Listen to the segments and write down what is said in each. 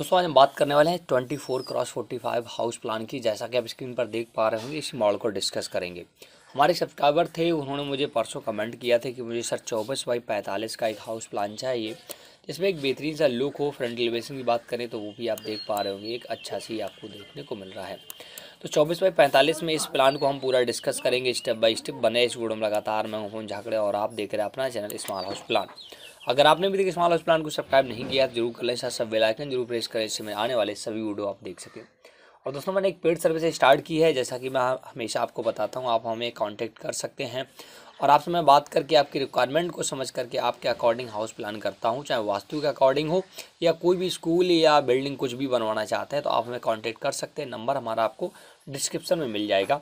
दोस्तों आज हम बात करने वाले हैं twenty four cross forty five house plan की जैसा कि आप स्क्रीन पर देख पा रहे होंगे इस मॉडल को डिस्कस करेंगे हमारे सब्सक्राइबर थे उन्होंने मुझे परसों कमेंट किया था कि मुझे सर चौबीस बाई पैंतालीस का एक हाउस प्लान चाहिए जिसमें एक बेहतरीन सा लुक हो फ्रंट एलिवेशन की बात करें तो वो भी आप देख पा रहे होंगे एक अच्छा सी आपको देखने को मिल रहा है तो 24 बाई 45 में इस प्लान को हम पूरा डिस्कस करेंगे स्टेप बाय स्टेप बने इस वीडियो में लगातार मैं हूँ झाकड़े और आप देख रहे हैं अपना चैनल स्मॉल हाउस प्लान अगर आपने भी देखिए स्मॉल हाउस प्लान को सब्सक्राइब नहीं किया तो जरूर कर लें साथ सब बेलाइकन जरूर प्रेस करें इससे आने वाले सभी वीडियो आप देख सकें और दोस्तों मैंने एक पेड सर्विस स्टार्ट की है जैसा कि मैं हमेशा आपको बताता हूँ आप हमें कॉन्टेक्ट कर सकते हैं और आपसे मैं बात करके आपकी रिक्वायरमेंट को समझ करके आपके अकॉर्डिंग हाउस प्लान करता हूँ चाहे वास्तु के अकॉर्डिंग हो या कोई भी स्कूल या बिल्डिंग कुछ भी बनवाना चाहते हैं तो आप हमें कॉन्टेक्ट कर सकते हैं नंबर हमारा आपको डिस्क्रिप्शन में मिल जाएगा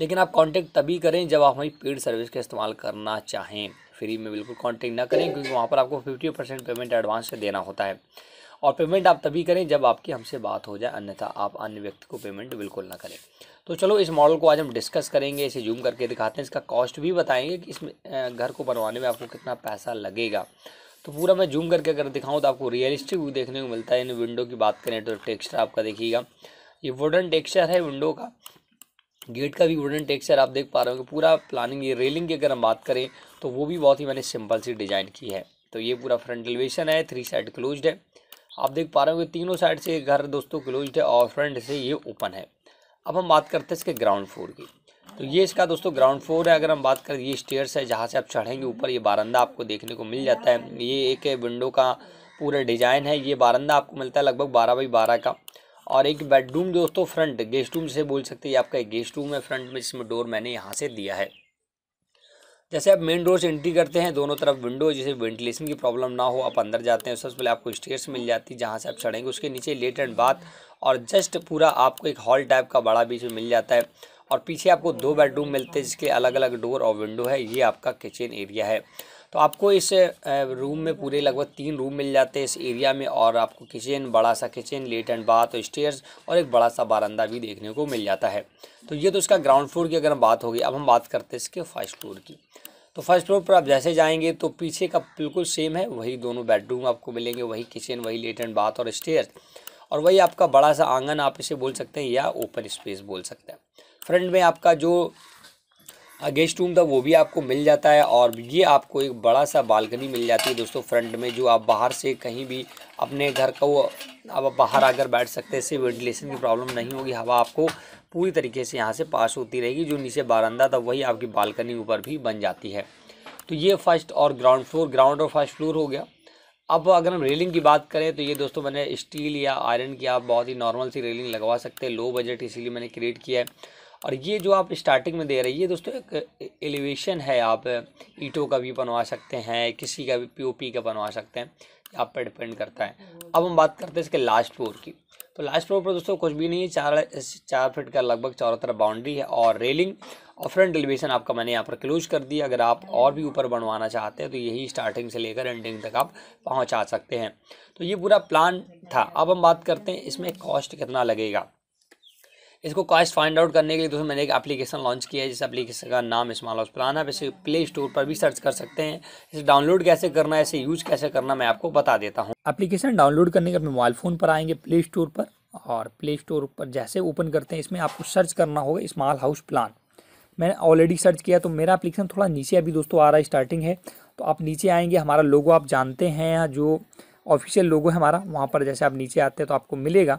लेकिन आप कॉन्टेक्ट तभी करें जब आप हमारी पेड सर्विस का इस्तेमाल करना चाहें फ्री में बिल्कुल कॉन्टेक्ट ना करें क्योंकि वहाँ पर आपको फिफ्टी परसेंट पेमेंट एडवांस से देना होता है और पेमेंट आप तभी करें जब आपकी हमसे बात हो जाए अन्यथा आप अन्य व्यक्ति को पेमेंट बिल्कुल ना करें तो चलो इस मॉडल को आज हम डिस्कस करेंगे इसे जूम करके दिखाते हैं इसका कॉस्ट भी बताएंगे कि इसमें घर को बनवाने में आपको कितना पैसा लगेगा तो पूरा मैं जूम करके अगर दिखाऊँ तो आपको रियलिस्टिक व्यू देखने को मिलता है इन विंडो की बात करें तो टेक्स्चर आपका देखिएगा ये वुडन टेक्स्चर है विंडो का गेट का भी वुडन टेक्स्चर आप देख पा रहे हो पूरा प्लानिंग ये रेलिंग की अगर हम बात करें तो वो भी बहुत ही मैंने सिंपल सी डिज़ाइन की है तो ये पूरा फ्रंट एलिवेशन है थ्री साइड क्लोज्ड है आप देख पा रहे हो तीनों साइड से घर दोस्तों क्लोज है और फ्रंट से ये ओपन है अब हम बात करते हैं इसके ग्राउंड फ्लोर की तो ये इसका दोस्तों ग्राउंड फ्लोर है अगर हम बात करें ये स्टेयर्स है जहाँ से आप चढ़ेंगे ऊपर ये बारंदा आपको देखने को मिल जाता है ये एक विंडो का पूरा डिज़ाइन है ये बारंदा आपको मिलता है लगभग बारह बाई बारह का और एक बेडरूम दोस्तों फ्रंट गेस्ट रूम से बोल सकते हैं ये आपका एक गेस्ट रूम है फ्रंट में जिसमें डोर मैंने यहाँ से दिया है जैसे आप मेन डोर से एंट्री करते हैं दोनों तरफ विंडो जिसे वेंटिलेशन की प्रॉब्लम ना हो आप अंदर जाते हैं सबसे पहले आपको स्टेयर्स मिल जाती है जहाँ से आप चढ़ेंगे उसके नीचे लेट एंड बाथ और जस्ट पूरा आपको एक हॉल टाइप का बड़ा बीच में मिल जाता है और पीछे आपको दो बेडरूम मिलते हैं जिसके अलग अलग डोर और विंडो है ये आपका किचन एरिया है तो आपको इस रूम में पूरे लगभग तीन रूम मिल जाते हैं इस एरिया में और आपको किचन बड़ा सा किचन लेट एंड बाथ और स्टेयर्स और एक बड़ा सा बारंदा भी देखने को मिल जाता है तो ये तो इसका ग्राउंड फ्लोर की अगर हम बात होगी अब हम बात करते हैं इसके फर्स्ट फ्लोर की तो फर्स्ट फ्लोर पर आप जैसे जाएंगे तो पीछे का बिल्कुल सेम है वही दोनों बेडरूम आपको मिलेंगे वही किचन वही लेट एंड बाथ और स्टेयर और वही आपका बड़ा सा आंगन आप इसे बोल सकते हैं या ओपन स्पेस बोल सकते हैं फ्रंट में आपका जो अगेंस्ट रूम था वो भी आपको मिल जाता है और ये आपको एक बड़ा सा बालकनी मिल जाती है दोस्तों फ्रंट में जो आप बाहर से कहीं भी अपने घर का वो आप बाहर आकर बैठ सकते हैं इससे वेंटिलेशन की प्रॉब्लम नहीं होगी हवा आपको पूरी तरीके से यहाँ से पास होती रहेगी जो नीचे बारंदा था वही आपकी बालकनी ऊपर भी बन जाती है तो ये फर्स्ट और ग्राउंड फ्लोर ग्राउंड और फर्स्ट फ्लोर हो गया अब अगर हम रेलिंग की बात करें तो ये दोस्तों मैंने स्टील या आयरन की आप बहुत ही नॉर्मल सी रेलिंग लगवा सकते हैं लो बजट इसीलिए मैंने क्रिएट किया है और ये जो आप स्टार्टिंग में दे रही है ये दोस्तों एक एलिवेशन है आप ईटों का भी बनवा सकते हैं किसी का भी पीओपी का बनवा सकते हैं आप पर डिपेंड करता है अब हम बात करते हैं इसके लास्ट फ्लोर की तो लास्ट फ्लोर पर दोस्तों कुछ भी नहीं है चार चार फिट का लगभग चारों तरफ बाउंड्री है और रेलिंग और फ्रंट एलिवेशन आपका मैंने यहाँ पर क्लोज कर दिया अगर आप और भी ऊपर बनवाना चाहते हैं तो यही स्टार्टिंग से लेकर एंडिंग तक आप पहुँचा सकते हैं तो ये पूरा प्लान था अब हम बात करते हैं इसमें कॉस्ट कितना लगेगा इसको कॉस्ट फाइंड आउट करने के लिए दोस्तों मैंने एक एप्लीकेशन लॉन्च किया है जिस एप्लीकेशन का नाम स्मॉल हाउस प्लान है आप इसे प्ले स्टोर पर भी सर्च कर सकते हैं इसे डाउनलोड कैसे करना है इसे यूज कैसे करना मैं आपको बता देता हूँ एप्लीकेशन डाउनलोड करने के अपने मोबाइल फ़ोन पर आएंगे प्ले स्टोर पर और प्ले स्टोर पर जैसे ओपन करते हैं इसमें आपको सर्च करना होगा स्मॉल हाउस प्लान मैंने ऑलरेडी सर्च किया तो मेरा एप्लीकेशन थोड़ा नीचे अभी दोस्तों आ रहा है स्टार्टिंग है तो आप नीचे आएंगे हमारा लोगो आप जानते हैं जो ऑफिशियल लोगो है हमारा वहाँ पर जैसे आप नीचे आते हैं तो आपको मिलेगा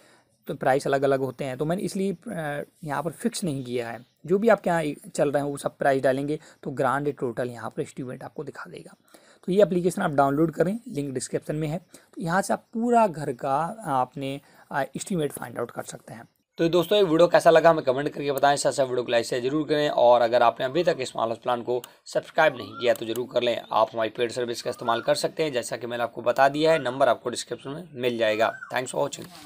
प्राइस अलग अलग होते हैं तो मैंने इसलिए यहाँ पर फिक्स नहीं किया है जो भी आपके यहाँ चल रहे हैं वो सब प्राइस डालेंगे तो ग्रांड टोटल यहाँ पर एस्टिमेट आपको दिखा देगा तो ये एप्लीकेशन आप डाउनलोड करें लिंक डिस्क्रिप्शन में है तो यहाँ से आप पूरा घर का आपने इस्टीमेट फाइंड आउट कर सकते हैं तो दोस्तों ये वीडियो कैसा लगा हमें कमेंट करके बताएं साथ साथ वीडियो को लाइक शेयर जरूर करें और अगर आपने अभी तक स्मॉल हाउस प्लान को सब्सक्राइब नहीं किया तो जरूर कर लें आप हमारी पेड सर्विस का इस्तेमाल कर सकते हैं जैसा कि मैंने आपको बता दिया है नंबर आपको डिस्क्रिप्शन में मिल जाएगा थैंक्स फॉर वॉचिंग